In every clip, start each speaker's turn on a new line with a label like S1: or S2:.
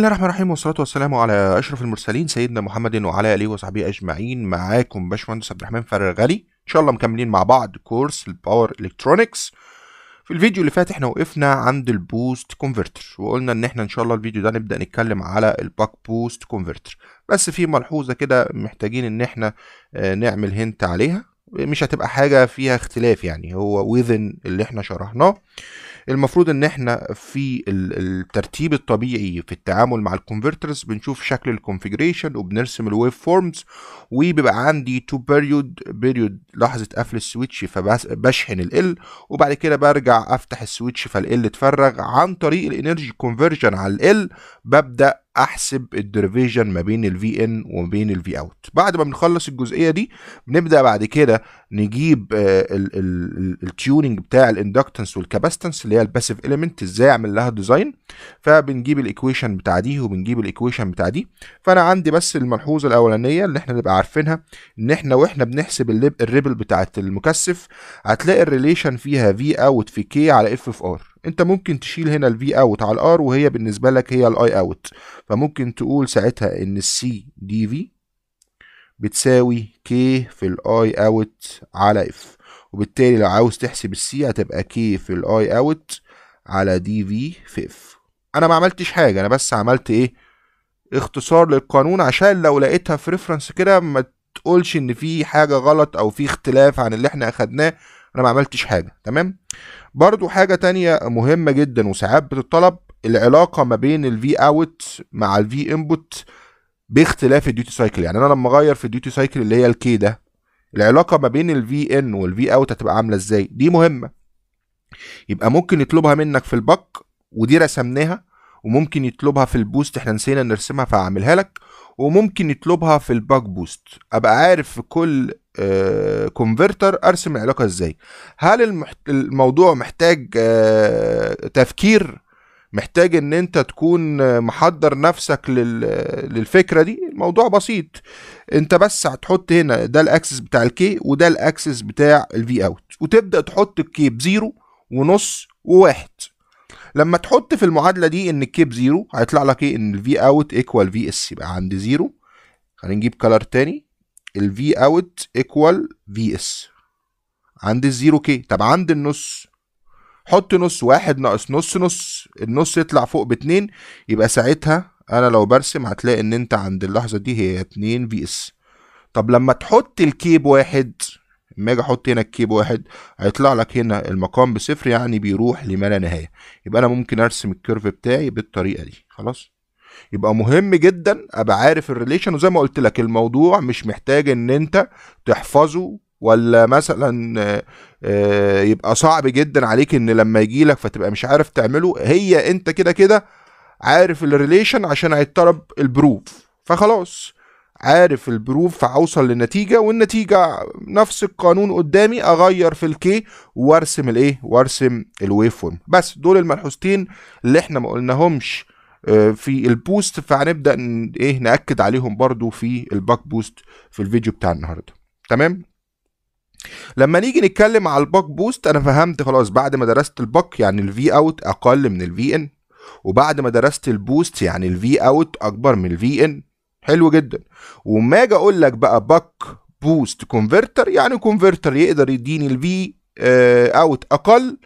S1: بسم الله الرحمن الرحيم والصلاة والسلام على أشرف المرسلين سيدنا محمد وعلى آله وصحبه أجمعين معاكم باشمهندس عبد الرحمن فرغلي إن شاء الله مكملين مع بعض كورس الباور إلكترونكس في الفيديو اللي فات احنا وقفنا عند البوست كونفرتر وقلنا ان احنا ان شاء الله الفيديو ده نبدا نتكلم على الباك بوست كونفرتر بس في ملحوظه كده محتاجين ان احنا آه، نعمل هنت عليها مش هتبقى حاجة فيها اختلاف يعني هو within اللي احنا شرحناه المفروض ان احنا في الترتيب الطبيعي في التعامل مع الكونفرترز بنشوف شكل الكونفيجريشن وبنرسم الويف فورمز وبيبقى عندي تو بيريود بيريود لحظه قفل السويتش فبشحن ال وبعد كده برجع افتح السويتش فال اتفرغ عن طريق الانرجي كونفرجن على ال ببدا احسب الديرفيجن ما بين الفي ان وما بين الفي اوت بعد ما بنخلص الجزئيه دي بنبدا بعد كده نجيب آه، التيوننج بتاع الاندكتنس والكاباستنس اللي هي الباسيف اليمنت ازاي اعمل لها ديزاين فبنجيب الايكويشن بتاع دي وبنجيب الايكويشن بتاع دي فانا عندي بس الملحوظه الاولانيه اللي احنا نبقى عارفينها ان احنا واحنا بنحسب الريبل بتاعه المكثف هتلاقي الريليشن فيها في اوت في كي على اف اف ار انت ممكن تشيل هنا الفي اوت على الار وهي بالنسبه لك هي الاي اوت فممكن تقول ساعتها ان السي دي في بتساوي كي في الاي اوت على اف وبالتالي لو عاوز تحسب السي هتبقى كي في الاي اوت على دي في في اف انا ما عملتش حاجه انا بس عملت ايه اختصار للقانون عشان لو لقيتها في ريفرنس كده ما تقولش ان في حاجه غلط او في اختلاف عن اللي احنا اخدناه انا ما عملتش حاجه تمام برضو حاجه تانية مهمه جدا وساعات بتطلب العلاقه ما بين الفي اوت مع الفي انبوت باختلاف الديوتي سايكل يعني انا لما اغير في الديوتي سايكل اللي هي الكي ده العلاقه ما بين الفي ان والفي اوت هتبقى عامله ازاي دي مهمه يبقى ممكن يطلبها منك في الباك ودي رسمناها وممكن يطلبها في البوست احنا نسينا نرسمها فهعملها لك وممكن يطلبها في الباك بوست ابقى عارف في كل كونفرتر آه، ارسم العلاقه ازاي هل المحت... الموضوع محتاج آه، تفكير محتاج ان انت تكون محضر نفسك لل... للفكره دي الموضوع بسيط انت بس هتحط هنا ده الاكسس بتاع الكي وده الاكسس بتاع الفي اوت وتبدا تحط الكي بزيرو ونص وواحد لما تحط في المعادله دي ان الكي بزيرو هيطلع لك ايه ان الفي اوت ايكوال في اس يبقى عند زيرو خلينا نجيب كلر تاني ال V out equal S عند الزيرو كي طب عند النص حط نص واحد ناقص نص نص النص يطلع فوق باتنين يبقى ساعتها انا لو برسم هتلاقي ان انت عند اللحظه دي هي اتنين في اس طب لما تحط الكيب واحد لما اجي احط هنا الكيب واحد هيطلع لك هنا المقام بصفر يعني بيروح لما لا نهايه يبقى انا ممكن ارسم الكيرف بتاعي بالطريقه دي خلاص يبقى مهم جدا ابقى عارف الريليشن وزي ما قلت لك الموضوع مش محتاج ان انت تحفظه ولا مثلا آه، يبقى صعب جدا عليك ان لما يجي لك فتبقى مش عارف تعمله هي انت كده كده عارف الريليشن عشان هيتطلب البروف فخلاص عارف البروف فاوصل للنتيجه والنتيجه نفس القانون قدامي اغير في الكي وارسم الايه وارسم الويف فورم بس دول الملحوظتين اللي احنا ما قلناهمش آه، في البوست فهنبدا ايه ناكد عليهم برضو في الباك بوست في الفيديو بتاع النهارده تمام لما نيجي نتكلم على الباك بوست انا فهمت خلاص بعد ما درست الباك يعني الفي اوت اقل من الفي ان وبعد ما درست البوست يعني الفي اوت اكبر من الفي ان حلو جدا وما اجي اقول لك بقى باك بوست كونفرتر يعني كونفرتر يقدر يديني الفي اوت آه، اقل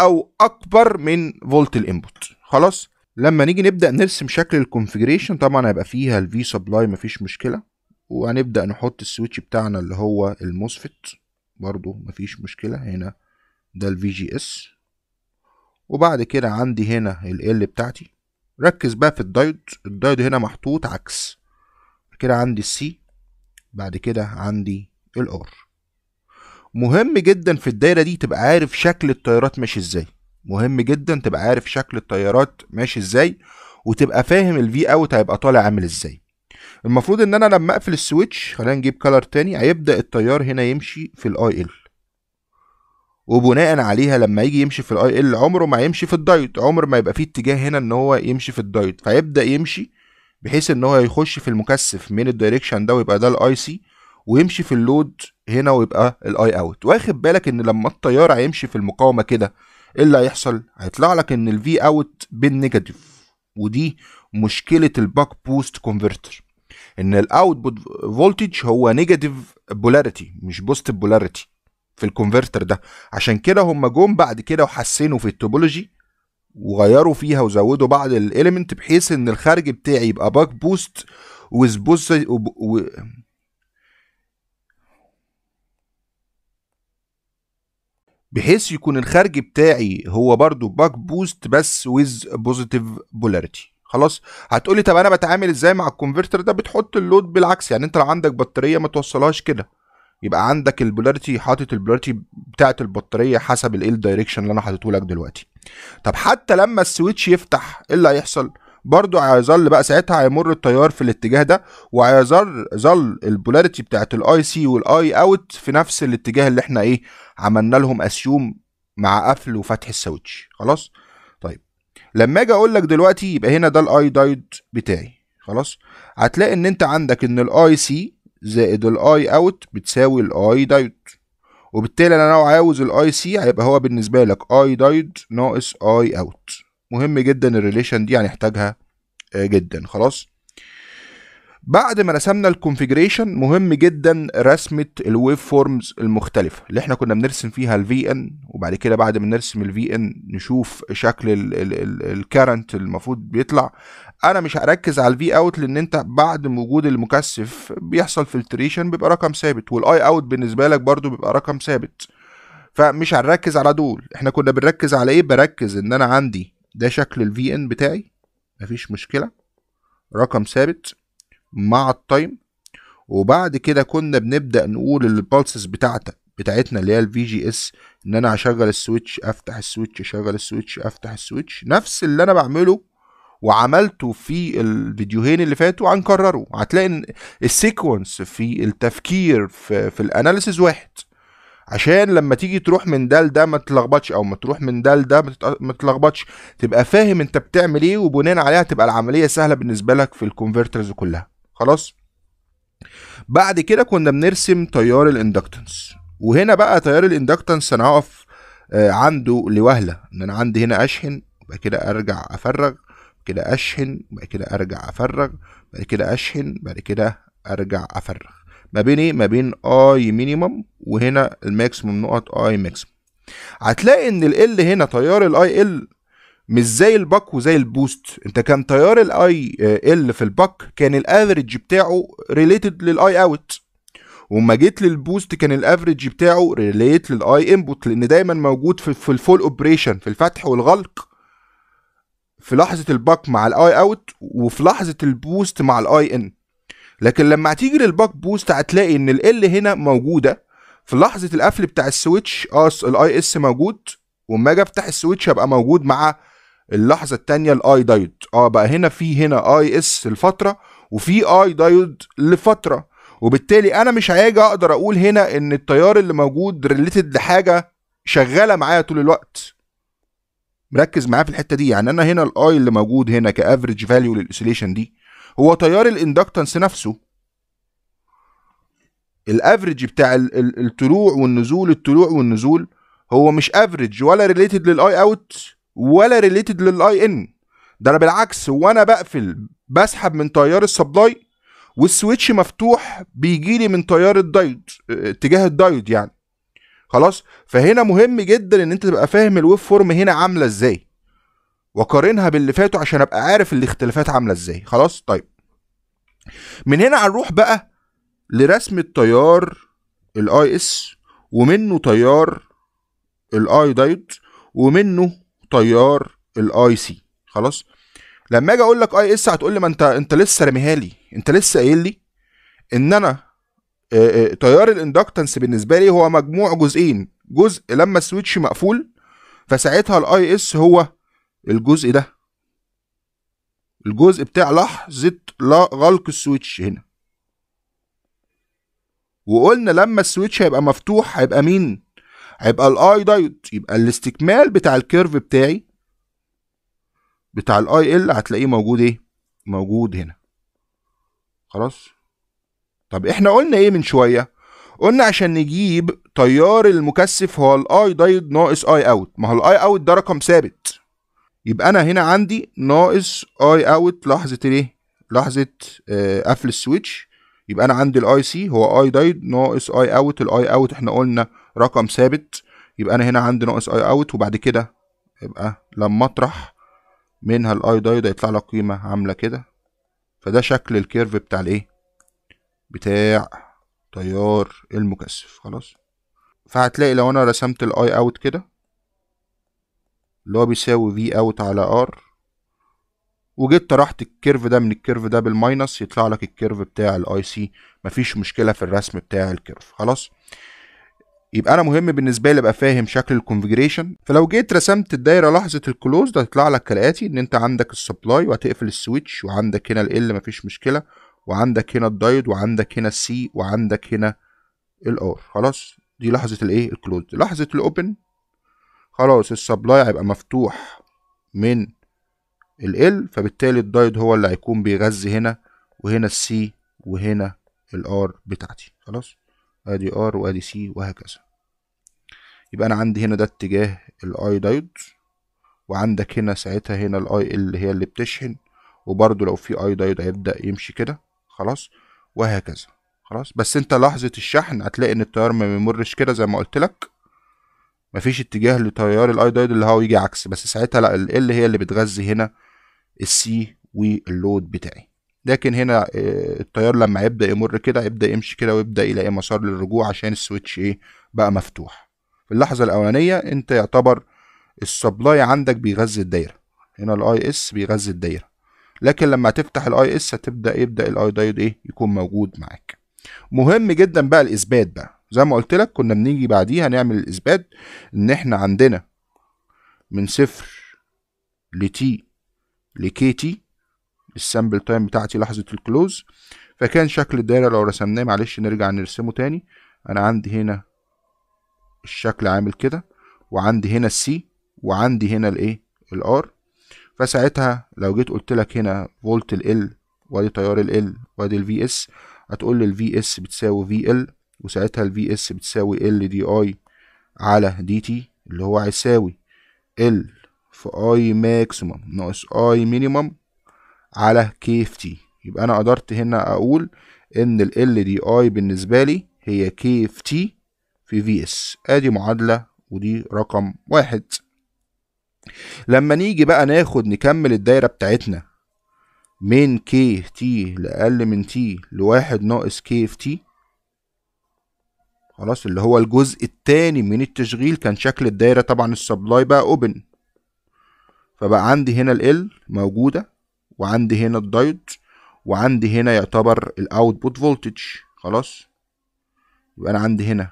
S1: او اكبر من فولت الانبوت خلاص لما نيجي نبدا نرسم شكل الكونفيجريشن طبعا هيبقى فيها الفي سبلاي مفيش مشكله وهنبدا نحط السويتش بتاعنا اللي هو الموسفت برضو مفيش مشكله هنا ده الفي جي اس وبعد كده عندي هنا ال بتاعتي ركز بقى في الدايود الدايود هنا محطوط عكس كده عندي السي بعد كده عندي الار مهم جدا في الدايره دي تبقى عارف شكل التيارات ماشي ازاي مهم جدا تبقى عارف شكل التيارات ماشي ازاي وتبقى فاهم الفي اوت هيبقى طالع عامل ازاي المفروض ان انا لما اقفل السويتش خلينا نجيب كلر تاني هيبدا التيار هنا يمشي في الاي ال وبناء عليها لما يجي يمشي في الاي ال عمره ما يمشي في الدايت عمر ما يبقى فيه اتجاه هنا ان هو يمشي في الدايت فيبدا يمشي بحيث ان هو يخش في المكثف من الدايركشن ده ويبقى ده الاي سي ويمشي في اللود هنا ويبقى الاي اوت واخد بالك ان لما التيار هيمشي في المقاومه كده ايه اللي هيحصل هيطلع لك ان الفي اوت بالنيجاتيف ودي مشكله الباك بوست كونفرتر ان بوت فولتج هو نيجاتيف بولاريتي مش بوست بولاريتي في الكونفرتر ده عشان كده هم جم بعد كده وحسنوا في التوبولوجي وغيروا فيها وزودوا بعض الاليمنت بحيث ان الخارج بتاعي يبقى باك بوست وذ بحيث يكون الخارج بتاعي هو برضو باك بوست بس ويز بوزيتيف بولاريتي خلاص هتقولي طب انا بتعامل ازاي مع الكونفرتر ده بتحط اللود بالعكس يعني انت لو عندك بطاريه ما توصلهاش كده يبقى عندك البولاريتي حاطط البولاريتي بتاعه البطاريه حسب ال دايركشن اللي انا حاططهولك لك دلوقتي طب حتى لما السويتش يفتح ايه اللي هيحصل برضو هيظل بقى ساعتها هيمر التيار في الاتجاه ده وهيظل ظل البولاريتي بتاعت الاي سي والاي اوت في نفس الاتجاه اللي احنا ايه عملنا لهم اسيوم مع قفل وفتح السويتش خلاص طيب لما اجي اقول لك دلوقتي يبقى هنا ده الاي دايد بتاعي خلاص هتلاقي ان انت عندك ان الاي سي زائد الاي اوت بتساوي الاي دايد وبالتالي انا لو عاوز الاي سي هيبقى هو بالنسبه لك اي دايد ناقص اي اوت مهم جدا الريليشن دي هنحتاجها يعني آه، جدا خلاص بعد ما رسمنا الكونفيجريشن مهم جدا رسمه الويف فورمز المختلفه اللي احنا كنا بنرسم فيها الفي ان وبعد كده بعد ما نرسم الفي ان نشوف شكل الكرنت المفروض بيطلع انا مش هركز على الفي اوت لان انت بعد وجود المكثف بيحصل فلتريشن بيبقى رقم ثابت والاي اوت بالنسبه لك برضو بيبقى رقم ثابت فمش هنركز على دول احنا كنا بنركز على ايه بركز ان انا عندي ده شكل الفي ان بتاعي مفيش مشكلة رقم ثابت مع التايم وبعد كده كنا بنبدأ نقول البالسز بتاعتك بتاعتنا اللي هي الفي جي اس ان انا هشغل السويتش افتح السويتش اشغل السويتش افتح السويتش نفس اللي انا بعمله وعملته في الفيديوهين اللي فاتوا هنكرره هتلاقي ان السيكونس في التفكير في, في الاناليسز واحد عشان لما تيجي تروح من ده لده ما تتلخبطش او ما تروح من ده لده ما تتلخبطش تبقى فاهم انت بتعمل ايه وبناء عليها تبقى العمليه سهله بالنسبه لك في الكونفرترز كلها خلاص بعد كده كنا بنرسم تيار الاندكتنس وهنا بقى تيار الاندكتنس انا هقف آه، عنده لوهله ان انا عندي هنا اشحن وبعد كده ارجع افرغ كده اشحن وبعد كده ارجع افرغ بعد كده اشحن بعد كده ارجع افرغ ما بين ايه ما بين اي مينيمم وهنا الماكسيمم نقط اي ماكسيمم هتلاقي ان ال هنا تيار الاي ال مش زي الباك وزي البوست انت كان تيار الاي ال آه، في الباك كان الافريج بتاعه ريليتد للاي اوت وما جيت للبوست كان الافريج بتاعه ريليت للاي انبوت لان دايما موجود في, في الفول اوبريشن في الفتح والغلق في لحظه الباك مع الاي اوت وفي لحظه البوست مع الاي ان لكن لما هتيجي للباك بوست هتلاقي ان ال هنا موجوده في لحظه القفل بتاع السويتش اه الاي اس موجود واما اجي افتح السويتش هبقى موجود مع اللحظه الثانيه الاي دايود اه بقى هنا في هنا اي اس لفتره وفي اي دايود لفتره وبالتالي انا مش هاجي اقدر اقول هنا ان التيار اللي موجود ريليتد لحاجه شغاله معايا طول الوقت مركز معايا في الحته دي يعني انا هنا الاي اللي موجود هنا كافريج فاليو للاسيليشن دي هو تيار الاندكتنس نفسه الافريج بتاع الطلوع والنزول الطلوع والنزول هو مش افريج ولا ريليتد للاي اوت ولا ريليتد للاي ان ده انا بالعكس وانا بقفل بسحب من تيار السبلاي والسويتش مفتوح بيجي لي من تيار الدايود اتجاه الدايود يعني خلاص فهنا مهم جدا ان انت تبقى فاهم الويف فورم هنا عامله ازاي وقارنها باللي فاتوا عشان ابقى عارف الاختلافات عامله ازاي خلاص طيب من هنا هنروح بقى لرسم التيار الاي اس ومنه تيار الاي دايت ومنه تيار الاي سي خلاص لما اجي اقول لك اي اس هتقول لي ما انت انت لسه راميها لي انت لسه قايل لي ان انا آه، آه، تيار الاندكتنس بالنسبه لي هو مجموع جزئين جزء لما السويتش مقفول فساعتها الاي اس هو الجزء ده الجزء بتاع لحظة غلق السويتش هنا وقلنا لما السويتش هيبقى مفتوح هيبقى مين هيبقى الاي دايود يبقى الاستكمال بتاع الكيرف بتاعي بتاع الاي ال هتلاقيه موجود ايه موجود هنا خلاص طب احنا قلنا ايه من شويه قلنا عشان نجيب تيار المكثف هو الاي دايود ناقص اي اوت ما هو الاي اوت ده رقم ثابت يبقى انا هنا عندي ناقص اي اوت لحظه ايه لحظه آه قفل السويتش يبقى انا عندي الاي سي هو اي دايد ناقص اي اوت الاي اوت احنا قلنا رقم ثابت يبقى انا هنا عندي ناقص اي اوت وبعد كده يبقى لما اطرح منها الاي دايد هيطلع لك قيمه عامله كده فده شكل الكيرف بتاع الايه بتاع تيار المكثف خلاص فهتلاقي لو انا رسمت الاي اوت كده اللي هو بيساوي في اوت على ار وجيت طرحت الكيرف ده من الكيرف ده بالماينس يطلع لك الكيرف بتاع الاي سي مفيش مشكله في الرسم بتاع الكيرف خلاص يبقى انا مهم بالنسبه لي ابقى فاهم شكل الكونفجريشن فلو جيت رسمت الدايره لحظه الكلوز ده هتطلع لك كالاتي ان انت عندك السبلاي وهتقفل السويتش وعندك هنا ال مفيش مشكله وعندك هنا الدايود وعندك هنا السي وعندك هنا الار خلاص دي لحظه الايه الكلوز لحظه الاوبن خلاص السبلاي هيبقى مفتوح من ال L فبالتالي الدايد هو اللي هيكون بيغذي هنا وهنا السي وهنا ال R بتاعتي خلاص ادي ار وادي سي وهكذا يبقى انا عندي هنا ده اتجاه ال I دايد وعندك هنا ساعتها هنا ال I اللي هي اللي بتشحن وبرده لو في اي دايد هيبدا يمشي كده خلاص وهكذا خلاص بس انت لحظه الشحن هتلاقي ان التيار ما بيمرش كده زي ما قلت لك مفيش اتجاه لتيار الاي دايد اللي هو يجي عكس بس ساعتها لا ال هي اللي بتغذي هنا السي واللود بتاعي لكن هنا آه، التيار لما يبدا يمر كده يبدا يمشي كده ويبدا يلاقي مسار للرجوع عشان السويتش ايه بقى مفتوح في اللحظه الاولانيه انت يعتبر السبلاي عندك بيغذي الدايره هنا الاي اس بيغذي الدايره لكن لما تفتح الاي اس هتبدا يبدا الاي دايود ايه يكون موجود معاك مهم جدا بقى الاثبات بقى زي ما قلت لك كنا بنيجي بعديها نعمل الاثبات ان احنا عندنا من صفر لتي لكي تي السامبل تايم بتاعتي لحظة الكلوز فكان شكل الدايرة لو رسمناه معلش نرجع نرسمه تاني انا عندي هنا الشكل عامل كده وعندي هنا السي وعندي هنا الايه الار فساعتها لو جيت قلت لك هنا فولت ال وادي تيار ال وادي الفي اس هتقول لي الفي اس بتساوي في ال وساعتها ال اس بتساوي ال دي اي على دي تي اللي هو هيساوي ال في اي ماكسيمم ناقص اي مينيمم على كي في تي يبقى انا قدرت هنا اقول ان ال ال دي اي بالنسبه لي هي كي في تي في في اس ادي معادله ودي رقم واحد لما نيجي بقى ناخد نكمل الدايره بتاعتنا من كي تي لاقل من تي لواحد ناقص كي في تي خلاص اللي هو الجزء التاني من التشغيل كان شكل الدايرة طبعا السبلاي بقى اوبن فبقى عندي هنا ال موجودة وعندي هنا الدايود وعندي هنا يعتبر الاوتبوت فولتج خلاص يبقى انا عندي هنا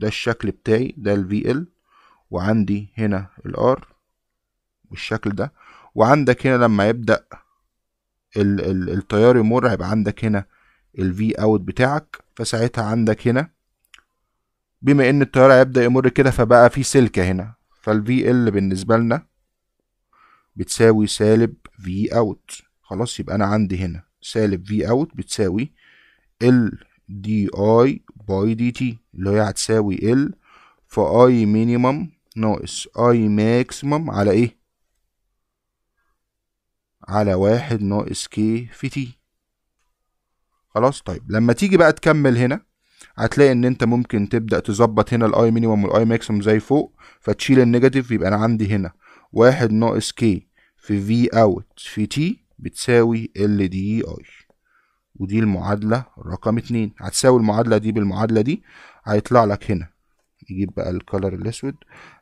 S1: ده الشكل بتاعي ده ال ال وعندي هنا ال R بالشكل ده وعندك هنا لما يبدأ ال ال التيار يمر هيبقى عندك هنا ال في اوت بتاعك فساعتها عندك هنا بما ان التيار هيبدا يمر كده فبقى في سلكه هنا فالفي ال بالنسبه لنا بتساوي سالب في اوت خلاص يبقى انا عندي هنا سالب في اوت بتساوي ال دي اي باي دي تي اللي هي هتساوي ال في اي مينيمم ناقص اي ماكسيمم على ايه على واحد ناقص كي في تي خلاص طيب لما تيجي بقى تكمل هنا هتلاقي ان انت ممكن تبدا تظبط هنا الاي مينيمم والاي ماكسيمم زي فوق فتشيل النيجاتيف يبقى انا عندي هنا واحد ناقص كي في في اوت في تي بتساوي ال دي اي ودي المعادلة رقم اتنين هتساوي المعادلة دي بالمعادلة دي هيطلع لك هنا نجيب بقى الكالر الاسود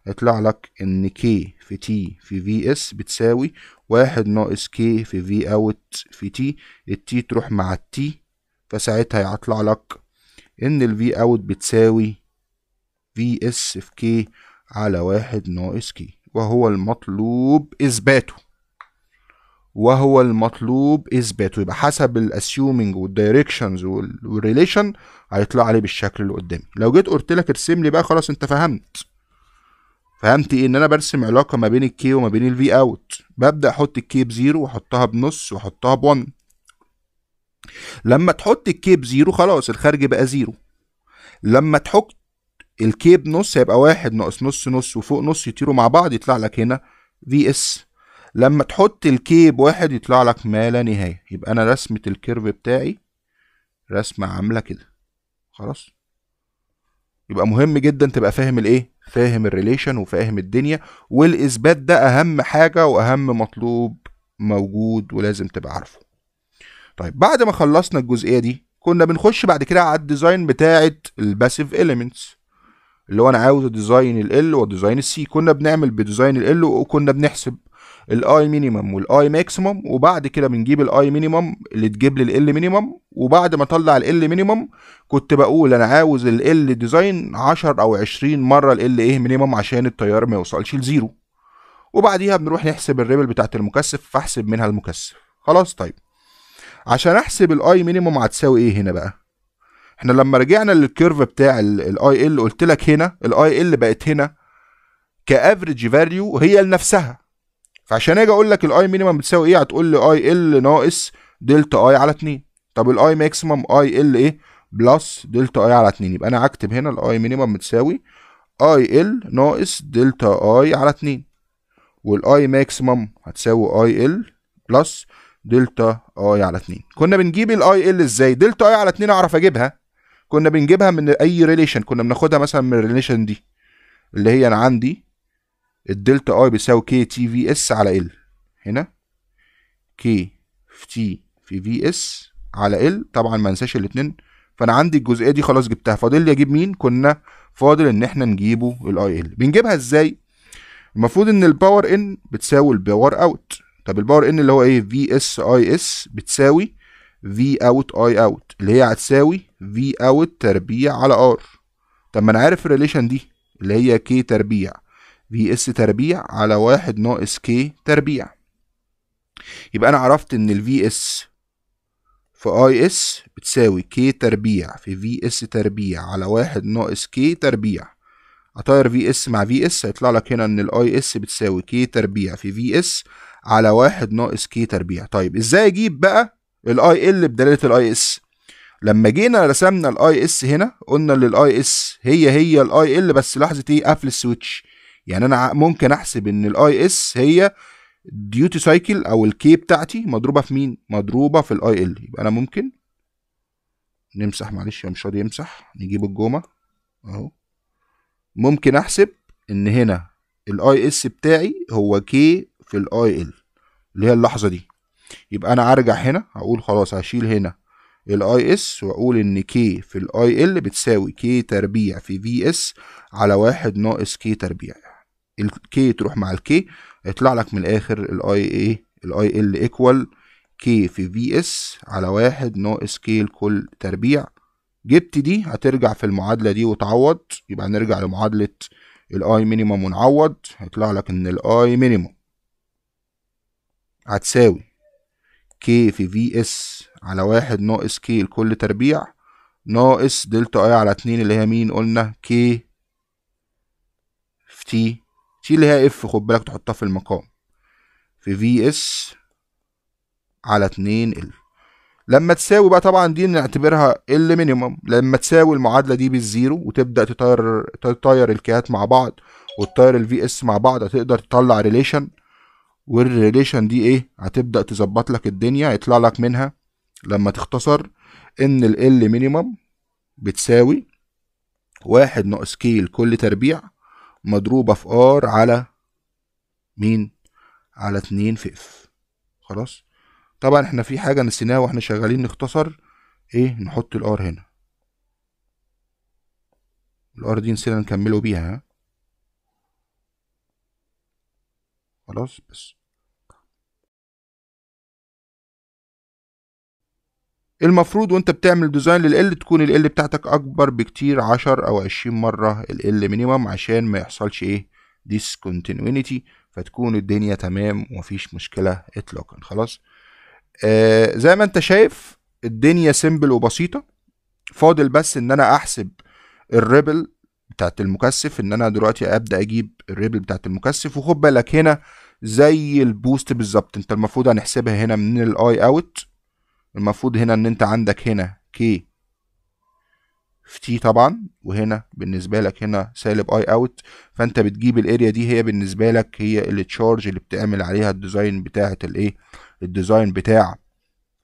S1: هيطلع لك ان كي في تي في في اس بتساوي واحد ناقص كي في في اوت في تي التي تروح مع التي فساعتها هيطلع لك ان الفي اوت بتساوي في اس في كي على واحد ناقص كي وهو المطلوب اثباته وهو المطلوب اثباته يبقى حسب الاسيومنج والدايركشنز والريليشن هيطلع عليه بالشكل اللي قدامي لو جيت قلت لك ارسم لي بقى خلاص انت فهمت فهمت ايه ان انا برسم علاقه ما بين الكي وما بين الفي اوت ببدا احط الكي بزيرو واحطها بنص واحطها ب1 لما تحط الكيب زيرو خلاص الخارج بقى زيرو لما تحط الكيب نص هيبقى واحد ناقص نص نص وفوق نص يطيروا مع بعض يطلع لك هنا في اس لما تحط الكيب واحد يطلع لك ما لا نهاية يبقى أنا رسمة الكيرف بتاعي رسمة عاملة كده خلاص يبقى مهم جدا تبقى فاهم الايه فاهم الريليشن وفاهم الدنيا والإثبات ده أهم حاجة وأهم مطلوب موجود ولازم تبقى عارفه طيب بعد ما خلصنا الجزئيه دي كنا بنخش بعد كده على الديزاين بتاعه الباسيف اليمنتس اللي هو انا عاوز ديزاين ال ال وديزاين السي كنا بنعمل بديزاين ال ال وكنا بنحسب الاي مينيمم والاي ماكسيمم وبعد كده بنجيب الاي مينيمم اللي تجيب لي ال مينيمم وبعد ما اطلع ال ال مينيمم كنت بقول انا عاوز ال ال ديزاين 10 او 20 مره ال ايه مينيمم عشان التيار ما يوصلش لزيرو وبعديها بنروح نحسب الريبل بتاعت المكثف فاحسب منها المكثف خلاص طيب عشان احسب الاي مينيموم هتساوي ايه هنا بقى احنا لما رجعنا للكيرف بتاع الاي ال قلت لك هنا الاي ال بقت هنا كافريج فاليو هي لنفسها فعشان اجي اقول لك الاي مينيمم بتساوي ايه هتقول لي اي ال ناقص دلتا اي على 2 طب الاي ماكسيمم اي ال ايه بلس دلتا اي على 2 يبقى انا هكتب هنا الاي مينيمم بتساوي اي ال ناقص دلتا اي على 2 والاي ماكسيمم هتساوي اي ال بلس دلتا اي على 2 كنا بنجيب الاي ال ازاي دلتا اي على 2 اعرف اجيبها كنا بنجيبها من اي ريليشن كنا بناخدها مثلا من الريليشن دي اللي هي انا عندي الدلتا اي بيساوي كي تي في اس على ال هنا كي في تي في في اس على ال طبعا ما انساش الاثنين فانا عندي الجزئيه دي خلاص جبتها فاضل لي اجيب مين كنا فاضل ان احنا نجيبه الاي ال بنجيبها ازاي المفروض ان الباور ان بتساوي الباور اوت طب الباور ان اللي هو ايه في اس اي اس بتساوي في اوت اي اوت اللي هي هتساوي في اوت تربيع على ار طب ما انا عارف الريليشن دي اللي هي كي تربيع في اس تربيع على واحد ناقص كي تربيع يبقى انا عرفت ان الفي اس في اي اس بتساوي كي تربيع في في اس تربيع على واحد ناقص كي تربيع اطير في اس مع في اس هيطلع لك هنا ان الاي اس بتساوي كي تربيع في في اس على واحد ناقص كي تربيع طيب ازاي اجيب بقى الاي ال بدلاله الاي اس لما جينا رسمنا الاي اس هنا قلنا ان الاي اس هي هي الاي ال بس لحظه ايه قفل السويتش يعني انا ممكن احسب ان الاي اس هي ديوتي سايكل او الكي بتاعتي مضروبه في مين مضروبه في الاي ال يبقى انا ممكن نمسح معلش مش راضي يمسح نجيب الجومه اهو ممكن احسب ان هنا الاي اس بتاعي هو كي في الاي ال اللي هي اللحظه دي يبقى انا ارجع هنا هقول خلاص هشيل هنا الاي اس واقول ان كي في الاي ال بتساوي كي تربيع في في اس على واحد ناقص كي تربيع الكي تروح مع الكي يطلع لك من الاخر الاي ايه الاي ال ايكوال كي في في اس على واحد ناقص كي لكل تربيع جبت دي هترجع في المعادلة دي وتعوض يبقى نرجع لمعادلة الاي مينيمم ونعوض هيطلع لك ان الاي مينيمم هتساوي ك في في اس على واحد ناقص ك لكل تربيع ناقص دلتا اي على اتنين اللي هي مين قلنا ك في تي تي اللي هي اف خد بالك تحطها في المقام في في اس على اتنين ال لما تساوي بقى طبعا دي نعتبرها ال مينيمم لما تساوي المعادله دي بالزيرو وتبدا تطير تطير الكيات مع بعض وتطير الفي اس مع بعض هتقدر تطلع ريليشن والريليشن دي ايه هتبدا تظبط لك الدنيا يطلع لك منها لما تختصر ان ال L مينيمم بتساوي واحد ناقص كيل كل تربيع مضروبة في R على مين؟ على اتنين في F خلاص؟ طبعا احنا في حاجة نسيناها واحنا شغالين نختصر ايه؟ نحط ال R هنا ال R دي نسينا نكمله بيها خلاص بس المفروض وانت بتعمل ديزاين للال تكون ال بتاعتك اكبر بكتير عشر او عشرين مرة ال مينيمم عشان ما يحصلش ايه discontinuity فتكون الدنيا تمام ومفيش مشكلة اطلاقا خلاص آه زي ما انت شايف الدنيا سيمبل وبسيطة فاضل بس ان انا احسب الريبل بتاعت المكثف ان انا دلوقتي ابدا اجيب الريبل بتاعت المكثف وخد بالك هنا زي البوست بالظبط انت المفروض هنحسبها هنا من الاي اوت المفروض هنا ان انت عندك هنا كي في تي طبعا وهنا بالنسبه لك هنا سالب اي اوت فانت بتجيب الاريا دي هي بالنسبه لك هي التشارج اللي بتعمل عليها الديزاين بتاعه الايه الديزاين بتاع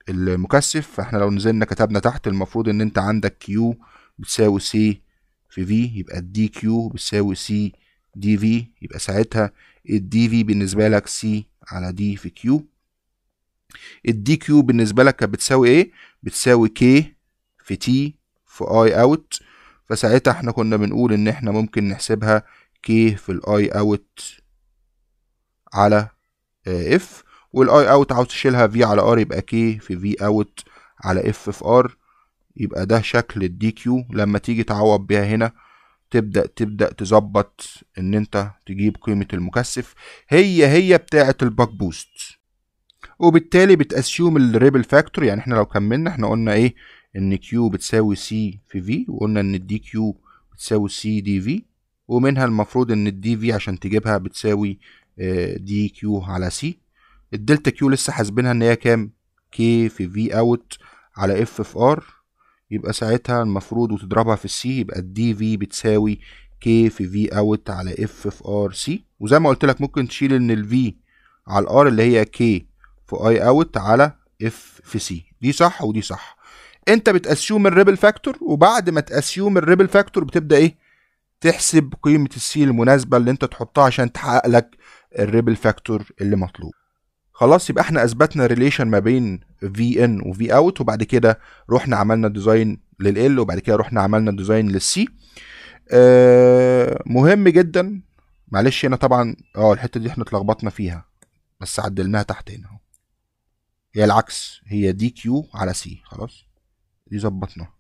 S1: المكثف فاحنا لو نزلنا كتبنا تحت المفروض ان انت عندك كيو بتساوي سي في في يبقى الدي كيو بتساوي سي دي في يبقى ساعتها الدي في بالنسبه لك سي على دي في كيو الدي كيو بالنسبه لك كانت بتساوي ايه بتساوي كي في تي في اي اوت فساعتها احنا كنا بنقول ان احنا ممكن نحسبها كي في الاي اوت على اف آه، والاي اوت عاوز تشيلها في على ار يبقى كي في في اوت على اف في ار يبقى ده شكل الدي كيو لما تيجي تعوض بيها هنا تبدأ تبدأ تظبط ان انت تجيب قيمة المكثف هي هي بتاعة الباك بوست وبالتالي بتأسيوم الريبل فاكتور يعني احنا لو كملنا احنا قلنا ايه ان كيو بتساوي سي في في وقلنا ان الدي كيو بتساوي سي دي في ومنها المفروض ان الدي في عشان تجيبها بتساوي دي آه، كيو على سي الدلتا كيو لسه حاسبينها ان هي كام كي في في اوت على اف في ار يبقى ساعتها المفروض وتضربها في السي يبقى الدي في بتساوي كي في في اوت على اف في ار سي وزي ما قلت لك ممكن تشيل ان الفي على الار اللي هي كي في اي اوت على اف في سي دي صح ودي صح انت بتاسيوم الريبل فاكتور وبعد ما تاسيوم الريبل فاكتور بتبدا ايه تحسب قيمه السي المناسبه اللي انت تحطها عشان تحقق لك الريبل فاكتور اللي مطلوب خلاص يبقى احنا اثبتنا ريليشن ما بين في ان وفي اوت وبعد كده رحنا عملنا ديزاين للال وبعد كده رحنا عملنا ديزاين للسي آه مهم جدا معلش هنا طبعا اه الحته دي احنا اتلخبطنا فيها بس عدلناها تحت هنا اهو هي العكس هي دي كيو على سي خلاص دي ظبطناها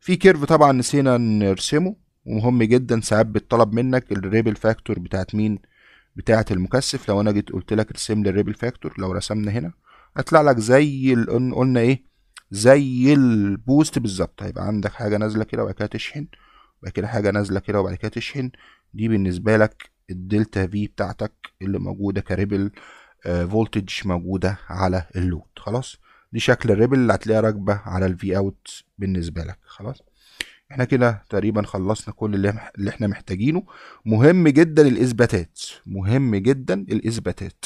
S1: في كيرف طبعا نسينا نرسمه ومهم جدا ساعات بيطلب منك الريبل فاكتور بتاعت مين بتاعة المكثف لو انا جيت قلت لك ارسم لي الريبل فاكتور لو رسمنا هنا هيطلع لك زي قلنا ايه زي البوست بالظبط هيبقى عندك حاجة نازلة كده وبعد كده تشحن وبعد كده حاجة نازلة كده وبعد كده تشحن دي بالنسبة لك الدلتا في بتاعتك اللي موجودة كريبل فولتج آه، موجودة على اللود خلاص دي شكل الريبل اللي هتلاقيها راكبة على الفي اوت بالنسبة لك خلاص احنا كده تقريبا خلصنا كل اللي, اللي احنا محتاجينه مهم جدا الاثباتات مهم جدا الاثباتات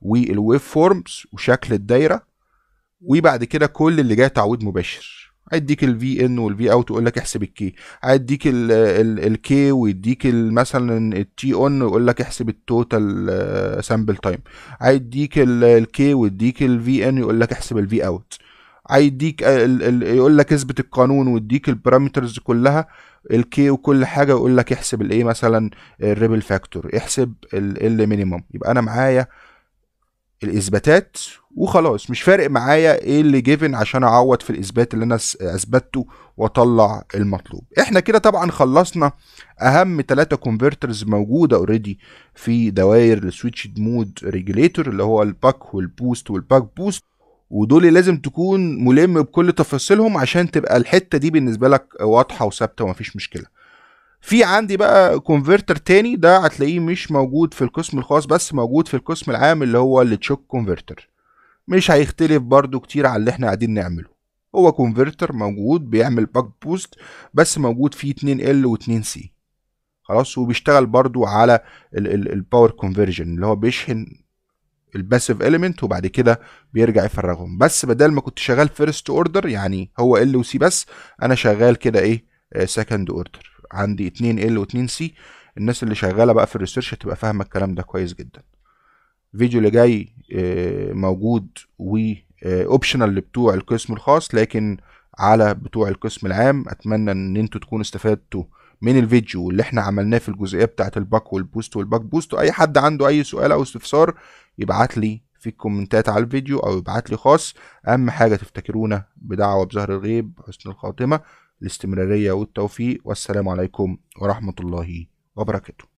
S1: والويف فورمز وشكل الدايره وبعد كده كل اللي جاي تعويض مباشر هيديك الفي ان والفي اوت ويقول لك احسب الكي آه، هيديك الكي ويديك مثلا التي اون ويقول لك احسب التوتال سامبل تايم هيديك الكي ويديك الفي ان يقول لك احسب الفي اوت هيديك يقول لك اثبت القانون ويديك البارامترز كلها الكي وكل حاجه ويقول لك احسب الايه مثلا الريبل فاكتور احسب ال مينيمم يبقى انا معايا الاثباتات وخلاص مش فارق معايا ايه اللي جيفن عشان اعوض في الاثبات اللي انا اثبته واطلع المطلوب احنا كده طبعا خلصنا اهم ثلاثة كونفرترز موجوده اوريدي في دوائر السويتش مود ريجوليتور اللي هو الباك والبوست والباك بوست ودول لازم تكون ملم بكل تفاصيلهم عشان تبقى الحته دي بالنسبه لك واضحه وثابته ومفيش مشكله في عندي بقى كونفرتر تاني ده هتلاقيه مش موجود في القسم الخاص بس موجود في القسم العام اللي هو التشوك كونفرتر مش هيختلف برضو كتير عن اللي احنا قاعدين نعمله هو كونفرتر موجود بيعمل باك بوست بس موجود فيه 2 ال و 2 سي خلاص وبيشتغل برضو على الباور كونفرجن اللي هو بيشحن الباسيف اليمنت وبعد كده بيرجع يفرغهم بس بدل ما كنت شغال فيرست اوردر يعني هو ال وسي بس انا شغال كده ايه سكند آه، اوردر عندي 2 ال و2 سي الناس اللي شغاله بقى في الريسيرش هتبقى فاهمه الكلام ده كويس جدا الفيديو اللي جاي آه، موجود و اوبشنال آه، لبتوع القسم الخاص لكن على بتوع القسم العام اتمنى ان انتوا تكونوا استفدتوا من الفيديو اللي احنا عملناه في الجزئيه بتاعه الباك والبوست والباك بوست اي حد عنده اي سؤال او استفسار يبعت لي في الكومنتات على الفيديو او يبعت لي خاص اهم حاجه تفتكرونا بدعوه بظهر الغيب حسن الخاتمه الاستمراريه والتوفيق والسلام عليكم ورحمه الله وبركاته